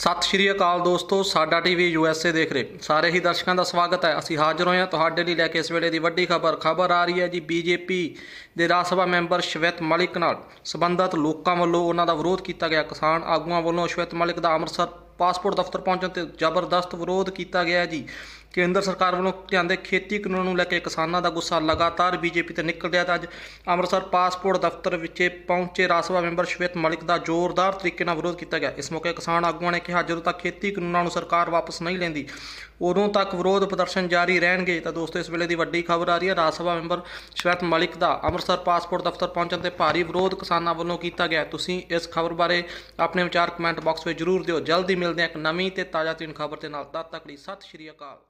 ਸਤਿ ਸ਼੍ਰੀ ਅਕਾਲ ਦੋਸਤੋ ਸਾਡਾ ਟੀਵੀ ਯੂਐਸਏ ਦੇਖ ਰਹੇ ਸਾਰੇ ਹੀ ਦਰਸ਼ਕਾਂ ਦਾ ਸਵਾਗਤ ਹੈ ਅਸੀਂ ਹਾਜ਼ਰ ਹੋਏ ਹਾਂ ਤੁਹਾਡੇ ਲਈ ਲੈ ਕੇ ਇਸ ਵੇਲੇ ਦੀ ਵੱਡੀ ਖਬਰ ਖਬਰ ਆ ਰਹੀ ਹੈ ਜੀ ਬੀਜੇਪੀ ਦੇ ਰਾਜ ਸਭਾ ਮੈਂਬਰ ਸ਼ਵੇਤ ਮਲਿਕ ਨਾਲ ਸਬੰਧਤ ਲੋਕਾਂ ਵੱਲੋਂ ਉਹਨਾਂ ਦਾ ਵਿਰੋਧ ਕੀਤਾ ਗਿਆ ਕਿਸਾਨ ਆਗੂਆਂ ਵੱਲੋਂ ਸ਼ਵੇਤ ਮਲਿਕ ਦਾ ਅੰਮ੍ਰਿਤਸਰ ਪਾਸਪੋਰਟ ਦਫ਼ਤਰ ਪਹੁੰਚਣ ਤੇ ਜ਼ਬਰਦਸਤ ਵਿਰੋਧ ਕੀਤਾ ਗਿਆ ਜੀ ਕੇਂਦਰ ਸਰਕਾਰ ਵੱਲੋਂ ਲਿਆਂਦੇ ਖੇਤੀ ਕਾਨੂੰਨ ਨੂੰ ਲੈ ਕੇ ਕਿਸਾਨਾਂ ਦਾ ਗੁੱਸਾ ਲਗਾਤਾਰ ਬੀਜੇਪੀ ਤੇ ਨਿਕਲ ਰਿਹਾ ਤਾਂ ਅੱਜ ਅੰਮ੍ਰਿਤਸਰ ਪਾਸਪੋਰਟ ਦਫ਼ਤਰ ਵਿੱਚ ਪਹੁੰਚੇ ਰਾਜ ਸਭਾ ਮੈਂਬਰ ਸ਼ਵੇਤ ਮਲਿਕ ਦਾ ਜ਼ੋਰਦਾਰ ਤਰੀਕੇ ਨਾਲ ਵਿਰੋਧ ਕੀਤਾ ਗਿਆ ਇਸ ਮੌਕੇ ਕਿਸਾਨ ਆਗੂਆਂ ਨੇ ਕਿਹਾ ਜਦੋਂ ਤੱਕ ਖੇਤੀ ਕਾਨੂੰਨਾਂ ਨੂੰ ਸਰਕਾਰ ਵਾਪਸ ਨਹੀਂ ਲੈਂਦੀ ਉਦੋਂ ਤੱਕ ਵਿਰੋਧ ਪ੍ਰਦਰਸ਼ਨ ਜਾਰੀ ਰਹਿਣਗੇ ਤਾਂ ਦੋਸਤੋ ਇਸ ਵੇਲੇ ਦੀ ਵੱਡੀ ਖਬਰ ਆ ਰਹੀ ਹੈ ਰਾਜ ਸਭਾ ਮੈਂਬਰ ਸ਼ਵੇਤ ਮਲਿਕ ਦਾ ਅੰਮ੍ਰਿਤਸਰ ਪਾਸਪੋਰਟ ਦਫ਼ਤਰ ਪਹੁੰਚਣ ਤੇ ਭਾਰੀ ਵਿਰੋਧ ਕਿਸਾਨਾਂ ਵੱਲੋਂ ਕੀਤਾ ਗਿਆ ਤੁਸੀਂ ਇਸ ਖਬਰ ਬਾਰੇ ਆਪਣੇ ਵਿਚਾਰ ਕਮੈਂਟ ਬਾਕਸ ਵਿੱਚ ਜ਼ਰੂਰ ਦਿਓ ਜਲਦੀ ਮਿਲਦੇ ਹਾਂ ਇੱਕ ਨਵੀਂ ਤੇ ਤਾਜ਼ਾ ਤਰੀਨ ਖਬਰ ਦੇ ਨਾਲ ਤਦ ਤੱਕ ਲਈ ਸਤਿ ਸ਼੍ਰੀ ਅਕਾਲ